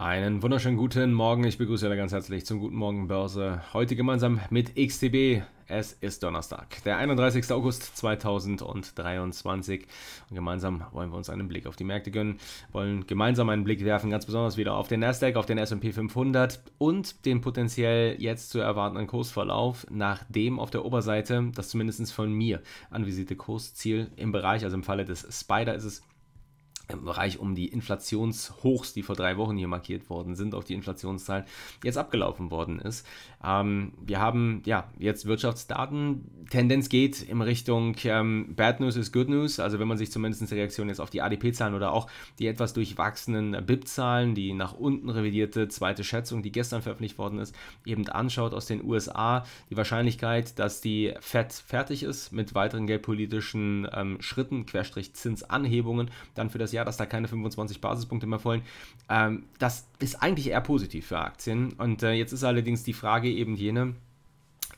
Einen wunderschönen guten Morgen. Ich begrüße alle ganz herzlich zum Guten Morgen Börse. Heute gemeinsam mit XTB. Es ist Donnerstag, der 31. August 2023. Und gemeinsam wollen wir uns einen Blick auf die Märkte gönnen, wollen gemeinsam einen Blick werfen, ganz besonders wieder auf den Nasdaq, auf den S&P 500 und den potenziell jetzt zu erwartenden Kursverlauf, nachdem auf der Oberseite das zumindest von mir anvisierte Kursziel im Bereich, also im Falle des Spider ist es im Bereich um die Inflationshochs, die vor drei Wochen hier markiert worden sind, auf die Inflationszahlen, jetzt abgelaufen worden ist. Ähm, wir haben ja jetzt Wirtschaftsdaten. Tendenz geht in Richtung ähm, Bad News is Good News. Also wenn man sich zumindest die Reaktion jetzt auf die ADP-Zahlen oder auch die etwas durchwachsenen BIP-Zahlen, die nach unten revidierte zweite Schätzung, die gestern veröffentlicht worden ist, eben anschaut aus den USA, die Wahrscheinlichkeit, dass die FED fertig ist mit weiteren geldpolitischen ähm, Schritten, Querstrich Zinsanhebungen, dann für das Jahr Jahr, dass da keine 25 Basispunkte mehr folgen. Ähm, das ist eigentlich eher positiv für Aktien. Und äh, jetzt ist allerdings die Frage eben jene,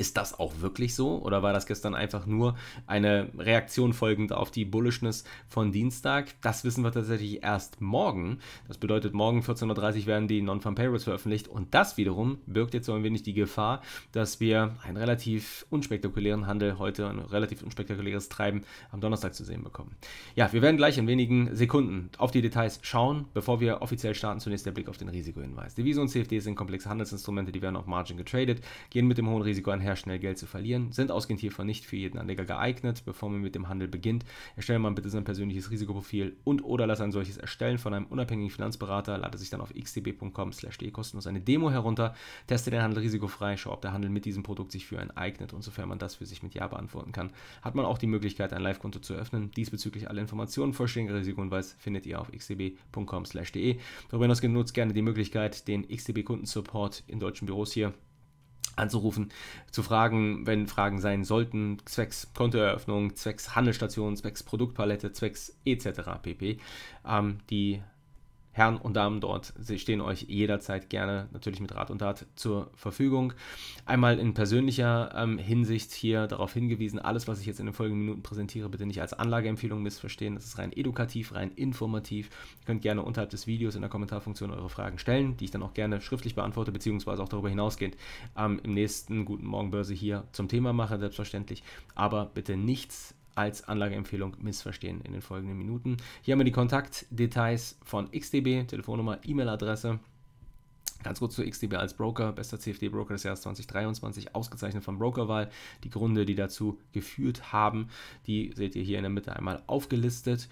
ist das auch wirklich so oder war das gestern einfach nur eine Reaktion folgend auf die Bullishness von Dienstag? Das wissen wir tatsächlich erst morgen. Das bedeutet, morgen 14.30 Uhr werden die Non-Farm Payrolls veröffentlicht und das wiederum birgt jetzt so ein wenig die Gefahr, dass wir einen relativ unspektakulären Handel heute, ein relativ unspektakuläres Treiben am Donnerstag zu sehen bekommen. Ja, wir werden gleich in wenigen Sekunden auf die Details schauen. Bevor wir offiziell starten, zunächst der Blick auf den Risikohinweis. Devisen und CFD sind komplexe Handelsinstrumente, die werden auf Margin getradet, gehen mit dem hohen Risiko einher daher, schnell Geld zu verlieren, sind ausgehend hiervon nicht für jeden Anleger geeignet. Bevor man mit dem Handel beginnt, erstelle man bitte sein persönliches Risikoprofil und oder lasse ein solches erstellen von einem unabhängigen Finanzberater, lade sich dann auf xdb.com slash kostenlos eine Demo herunter, teste den Handel risikofrei, schau, ob der Handel mit diesem Produkt sich für einen eignet und sofern man das für sich mit Ja beantworten kann, hat man auch die Möglichkeit, ein Live-Konto zu öffnen. Diesbezüglich alle Informationen, vollständiger Risikohinweis findet ihr auf xdb.com slash de. Darüber hinaus genutzt gerne die Möglichkeit, den xdb kundensupport in deutschen Büros hier anzurufen, zu fragen, wenn Fragen sein sollten, zwecks Kontoeröffnung, zwecks Handelsstation, zwecks Produktpalette, zwecks etc. pp. Ähm, die Herren und Damen dort stehen euch jederzeit gerne natürlich mit Rat und Tat zur Verfügung. Einmal in persönlicher ähm, Hinsicht hier darauf hingewiesen, alles, was ich jetzt in den folgenden Minuten präsentiere, bitte nicht als Anlageempfehlung missverstehen. Das ist rein edukativ, rein informativ. Ihr könnt gerne unterhalb des Videos in der Kommentarfunktion eure Fragen stellen, die ich dann auch gerne schriftlich beantworte, beziehungsweise auch darüber hinausgehend ähm, im nächsten Guten Morgen Börse hier zum Thema mache, selbstverständlich. Aber bitte nichts als Anlageempfehlung missverstehen in den folgenden Minuten. Hier haben wir die Kontaktdetails von XDB, Telefonnummer, E-Mail-Adresse. Ganz kurz zu XDB als Broker, bester CFD-Broker des Jahres 2023, ausgezeichnet von Brokerwahl. Die Gründe, die dazu geführt haben, die seht ihr hier in der Mitte einmal aufgelistet.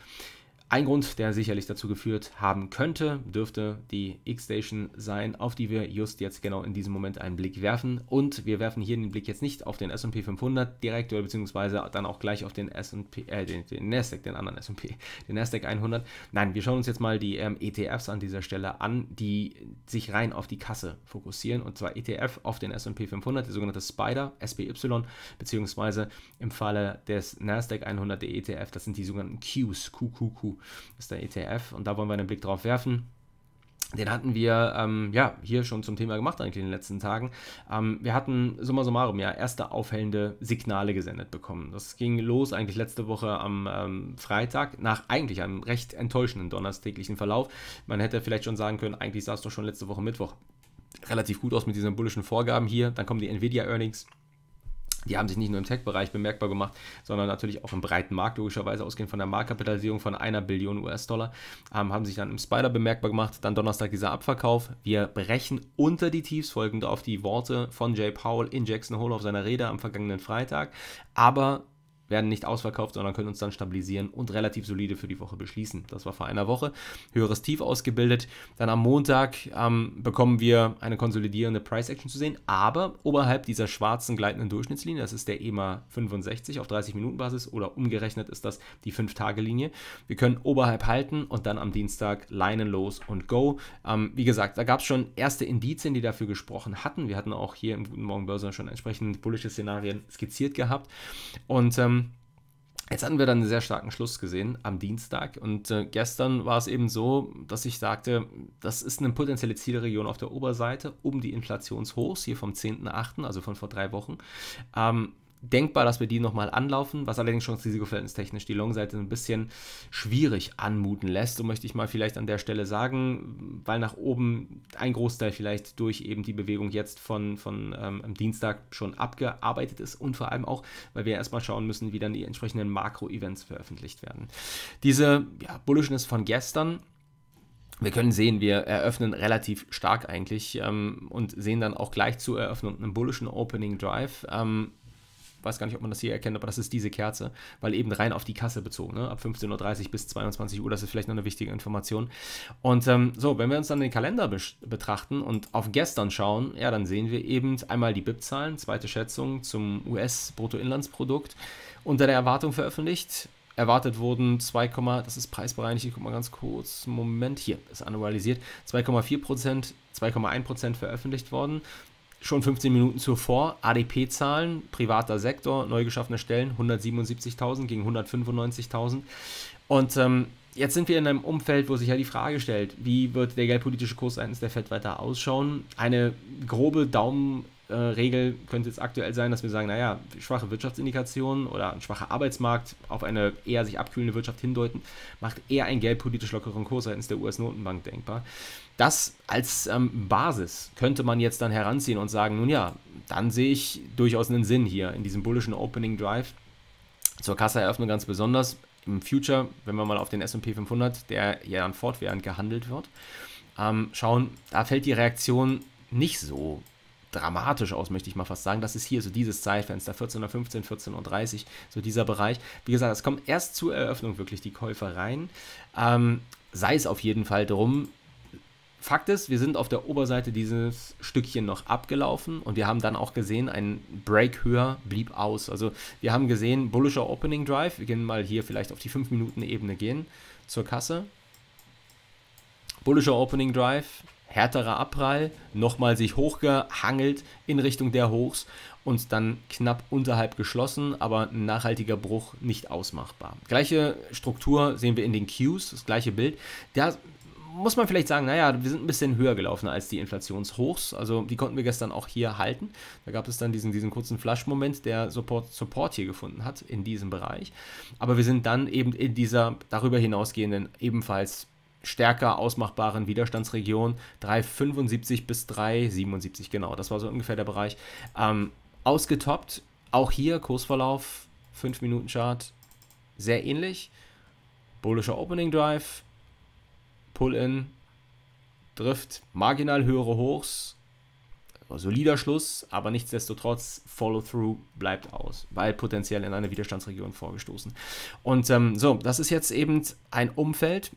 Ein Grund, der sicherlich dazu geführt haben könnte, dürfte die X-Station sein, auf die wir just jetzt genau in diesem Moment einen Blick werfen. Und wir werfen hier den Blick jetzt nicht auf den S&P 500 direkt oder beziehungsweise dann auch gleich auf den S&P, äh, den, den Nasdaq, den anderen S&P, den Nasdaq 100. Nein, wir schauen uns jetzt mal die ähm, ETFs an dieser Stelle an, die sich rein auf die Kasse fokussieren. Und zwar ETF auf den S&P 500, der sogenannte SPIDER, SPY, beziehungsweise im Falle des Nasdaq 100 der ETF, das sind die sogenannten Qs, QQQ ist der ETF und da wollen wir einen Blick drauf werfen. Den hatten wir ähm, ja hier schon zum Thema gemacht eigentlich in den letzten Tagen. Ähm, wir hatten summa summarum ja erste aufhellende Signale gesendet bekommen. Das ging los eigentlich letzte Woche am ähm, Freitag nach eigentlich einem recht enttäuschenden donnerstäglichen Verlauf. Man hätte vielleicht schon sagen können, eigentlich sah es doch schon letzte Woche Mittwoch relativ gut aus mit diesen bullischen Vorgaben hier. Dann kommen die Nvidia Earnings die haben sich nicht nur im Tech-Bereich bemerkbar gemacht, sondern natürlich auch im breiten Markt, logischerweise ausgehend von der Marktkapitalisierung von einer Billion US-Dollar, ähm, haben sich dann im Spider bemerkbar gemacht. Dann Donnerstag dieser Abverkauf. Wir brechen unter die Tiefs folgend auf die Worte von Jay Powell in Jackson Hole auf seiner Rede am vergangenen Freitag. Aber werden nicht ausverkauft, sondern können uns dann stabilisieren und relativ solide für die Woche beschließen. Das war vor einer Woche. Höheres Tief ausgebildet. Dann am Montag ähm, bekommen wir eine konsolidierende Price Action zu sehen, aber oberhalb dieser schwarzen gleitenden Durchschnittslinie, das ist der EMA 65 auf 30-Minuten-Basis oder umgerechnet ist das die 5-Tage-Linie. Wir können oberhalb halten und dann am Dienstag Leinen los und go. Ähm, wie gesagt, da gab es schon erste Indizien, die dafür gesprochen hatten. Wir hatten auch hier im Guten Morgen Börse schon entsprechend bullische Szenarien skizziert gehabt. Und ähm, Jetzt hatten wir dann einen sehr starken Schluss gesehen am Dienstag und äh, gestern war es eben so, dass ich sagte, das ist eine potenzielle Zielregion auf der Oberseite um die Inflationshochs hier vom 10.8., also von vor drei Wochen. Ähm, denkbar, dass wir die nochmal anlaufen, was allerdings chancen-risikoverhältnistechnisch die Long-Seite ein bisschen schwierig anmuten lässt. So möchte ich mal vielleicht an der Stelle sagen, weil nach oben ein Großteil vielleicht durch eben die Bewegung jetzt von, von ähm, Dienstag schon abgearbeitet ist und vor allem auch, weil wir erstmal schauen müssen, wie dann die entsprechenden Makro-Events veröffentlicht werden. Diese ja, Bullishness von gestern wir können sehen, wir eröffnen relativ stark eigentlich ähm, und sehen dann auch gleich zur Eröffnung einen bullischen Opening Drive. Ähm, weiß gar nicht, ob man das hier erkennt, aber das ist diese Kerze, weil eben rein auf die Kasse bezogen, ne? ab 15.30 Uhr bis 22 Uhr, das ist vielleicht noch eine wichtige Information. Und ähm, so, wenn wir uns dann den Kalender betrachten und auf gestern schauen, ja, dann sehen wir eben einmal die BIP-Zahlen, zweite Schätzung zum US-Bruttoinlandsprodukt, unter der Erwartung veröffentlicht, erwartet wurden 2, das ist preisbereinigt, ich gucke mal ganz kurz, Moment, hier ist annualisiert, 2,4%, 2,1% veröffentlicht worden. Schon 15 Minuten zuvor ADP-Zahlen, privater Sektor, neu geschaffene Stellen 177.000 gegen 195.000. Und ähm, jetzt sind wir in einem Umfeld, wo sich ja die Frage stellt, wie wird der geldpolitische Kurs seitens der Fed weiter ausschauen? Eine grobe Daumen äh, Regel könnte jetzt aktuell sein, dass wir sagen, naja, schwache Wirtschaftsindikationen oder ein schwacher Arbeitsmarkt auf eine eher sich abkühlende Wirtschaft hindeuten, macht eher einen geldpolitisch lockeren Kurs seitens der US-Notenbank denkbar. Das als ähm, Basis könnte man jetzt dann heranziehen und sagen, nun ja, dann sehe ich durchaus einen Sinn hier in diesem bullischen Opening Drive zur Kassaeröffnung ganz besonders. Im Future, wenn wir mal auf den SP 500, der ja dann fortwährend gehandelt wird, ähm, schauen, da fällt die Reaktion nicht so dramatisch aus, möchte ich mal fast sagen. Das ist hier so dieses Zeitfenster, 14.15 14.30 so dieser Bereich. Wie gesagt, es kommen erst zur Eröffnung wirklich die Käufer rein. Ähm, sei es auf jeden Fall drum. Fakt ist, wir sind auf der Oberseite dieses Stückchen noch abgelaufen und wir haben dann auch gesehen, ein Break höher blieb aus. Also wir haben gesehen, bullischer Opening Drive. Wir gehen mal hier vielleicht auf die 5-Minuten-Ebene gehen zur Kasse. Bullischer Opening Drive, härterer Abprall, nochmal sich hochgehangelt in Richtung der Hochs und dann knapp unterhalb geschlossen, aber ein nachhaltiger Bruch nicht ausmachbar. Gleiche Struktur sehen wir in den Cues, das gleiche Bild. Da muss man vielleicht sagen, naja, wir sind ein bisschen höher gelaufen als die Inflationshochs. Also die konnten wir gestern auch hier halten. Da gab es dann diesen, diesen kurzen Flash-Moment, der Support, Support hier gefunden hat in diesem Bereich. Aber wir sind dann eben in dieser darüber hinausgehenden ebenfalls stärker ausmachbaren Widerstandsregion. 3,75 bis 3,77, genau, das war so ungefähr der Bereich. Ähm, ausgetoppt, auch hier Kursverlauf, 5 Minuten Chart, sehr ähnlich. Bullischer Opening Drive, Pull-in, Drift, marginal höhere Hochs, solider Schluss, aber nichtsdestotrotz Follow-through bleibt aus, weil potenziell in eine Widerstandsregion vorgestoßen. Und ähm, so, das ist jetzt eben ein Umfeld,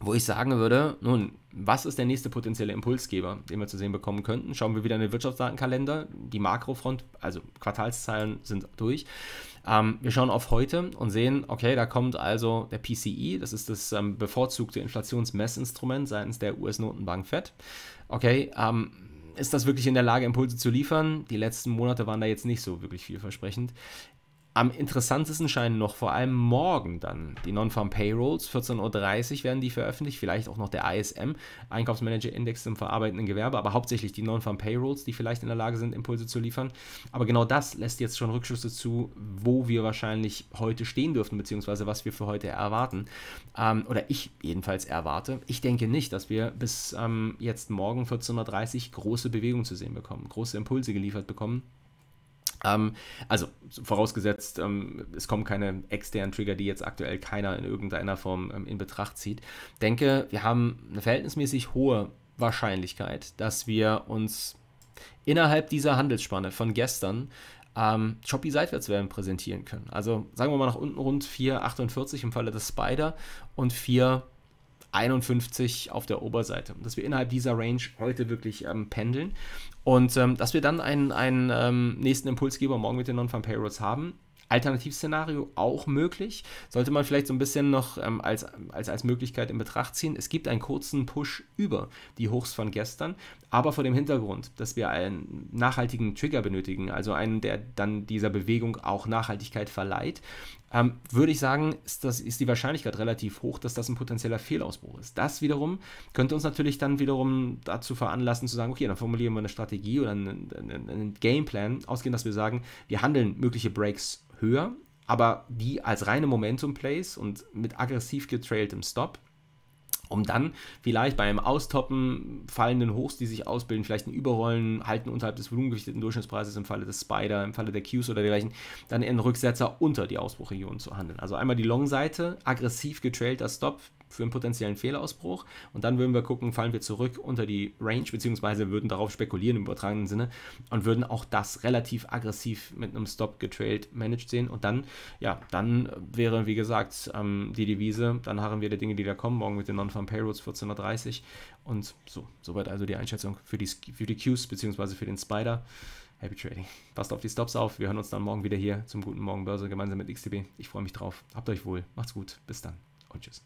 wo ich sagen würde, nun, was ist der nächste potenzielle Impulsgeber, den wir zu sehen bekommen könnten? Schauen wir wieder in den Wirtschaftsdatenkalender. Die Makrofront, also Quartalszahlen sind durch. Ähm, wir schauen auf heute und sehen, okay, da kommt also der PCI, e. das ist das ähm, bevorzugte Inflationsmessinstrument seitens der US-Notenbank FED. Okay, ähm, ist das wirklich in der Lage, Impulse zu liefern? Die letzten Monate waren da jetzt nicht so wirklich vielversprechend. Am interessantesten scheinen noch vor allem morgen dann die Non-Farm Payrolls. 14.30 Uhr werden die veröffentlicht, vielleicht auch noch der ISM, Einkaufsmanager-Index im verarbeitenden Gewerbe, aber hauptsächlich die Non-Farm Payrolls, die vielleicht in der Lage sind, Impulse zu liefern. Aber genau das lässt jetzt schon Rückschlüsse zu, wo wir wahrscheinlich heute stehen dürften, beziehungsweise was wir für heute erwarten. Ähm, oder ich jedenfalls erwarte. Ich denke nicht, dass wir bis ähm, jetzt morgen 14.30 Uhr große Bewegung zu sehen bekommen, große Impulse geliefert bekommen. Ähm, also vorausgesetzt, ähm, es kommen keine externen Trigger, die jetzt aktuell keiner in irgendeiner Form ähm, in Betracht zieht. Denke, wir haben eine verhältnismäßig hohe Wahrscheinlichkeit, dass wir uns innerhalb dieser Handelsspanne von gestern ähm, Shopee Seitwärtswellen präsentieren können. Also sagen wir mal nach unten rund 4,48 im Falle des Spider und 4 51 auf der Oberseite. Dass wir innerhalb dieser Range heute wirklich ähm, pendeln und ähm, dass wir dann einen, einen ähm, nächsten Impulsgeber morgen mit den Non-Farm-Payrolls haben. Alternativszenario auch möglich. Sollte man vielleicht so ein bisschen noch ähm, als, als, als Möglichkeit in Betracht ziehen. Es gibt einen kurzen Push über die Hochs von gestern, aber vor dem Hintergrund, dass wir einen nachhaltigen Trigger benötigen, also einen, der dann dieser Bewegung auch Nachhaltigkeit verleiht, ähm, würde ich sagen, ist, das, ist die Wahrscheinlichkeit relativ hoch, dass das ein potenzieller Fehlausbruch ist. Das wiederum könnte uns natürlich dann wiederum dazu veranlassen zu sagen, okay, dann formulieren wir eine Strategie oder einen, einen, einen Gameplan, ausgehend, dass wir sagen, wir handeln mögliche Breaks höher, aber die als reine Momentum-Plays und mit aggressiv getrailtem Stop um dann vielleicht beim Austoppen fallenden Hochs, die sich ausbilden, vielleicht ein Überrollen halten unterhalb des volumengewichteten Durchschnittspreises im Falle des Spider, im Falle der Qs oder dergleichen, dann in Rücksetzer unter die Ausbruchregion zu handeln. Also einmal die Long-Seite, aggressiv getrailter Stop, für einen potenziellen Fehlausbruch. Und dann würden wir gucken, fallen wir zurück unter die Range, beziehungsweise würden darauf spekulieren im übertragenen Sinne und würden auch das relativ aggressiv mit einem Stop getrailt managed sehen. Und dann, ja, dann wäre, wie gesagt, ähm, die Devise, dann harren wir der Dinge, die da kommen, morgen mit den Non-Farm Payrolls 14.30 Uhr. Und so, soweit also die Einschätzung für die, für die Qs, beziehungsweise für den Spider. Happy Trading. Passt auf die Stops auf. Wir hören uns dann morgen wieder hier zum guten Morgen Börse gemeinsam mit XTB. Ich freue mich drauf. Habt euch wohl. Macht's gut. Bis dann und tschüss.